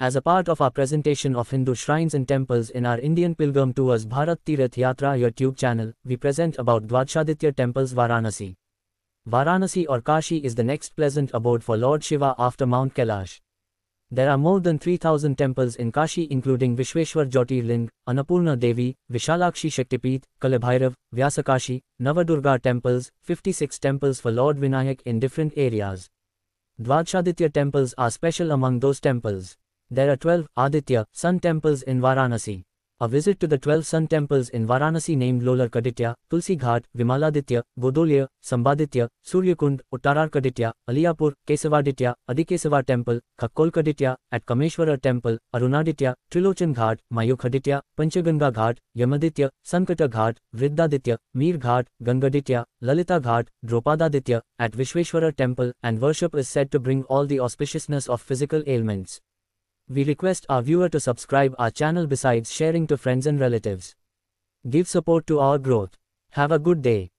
As a part of our presentation of Hindu shrines and temples in our Indian Pilgrim Tours Bharat Tirath Yatra YouTube channel, we present about Dwadshaditya temples Varanasi. Varanasi or Kashi is the next pleasant abode for Lord Shiva after Mount Kailash. There are more than 3000 temples in Kashi including Vishweshwar Jyotirling, Annapurna Devi, Vishalakshi Shaktipeeth, Kalabhairav, Vyasakashi, Navadurga temples, 56 temples for Lord Vinayak in different areas. Dwadshaditya temples are special among those temples. There are 12 Aditya sun temples in Varanasi. A visit to the 12 sun temples in Varanasi named Kaditya, Tulsi Ghat, Vimaladitya, Godolya, Sambaditya, Suryakund, Uttararkaditya, Aliyapur, Kesavaditya, Adikesava Temple, Kakkolkaditya, at Kameshwara Temple, Arunaditya, Trilochan Ghat, Mayokaditya, Panchaganga Ghat, Yamaditya, Sankata Ghat, Vriddaditya, Mir Ghat, Gangaditya, Lalita Ghat, Dropadaditya, at Vishveshwara Temple, and worship is said to bring all the auspiciousness of physical ailments. We request our viewer to subscribe our channel besides sharing to friends and relatives. Give support to our growth. Have a good day.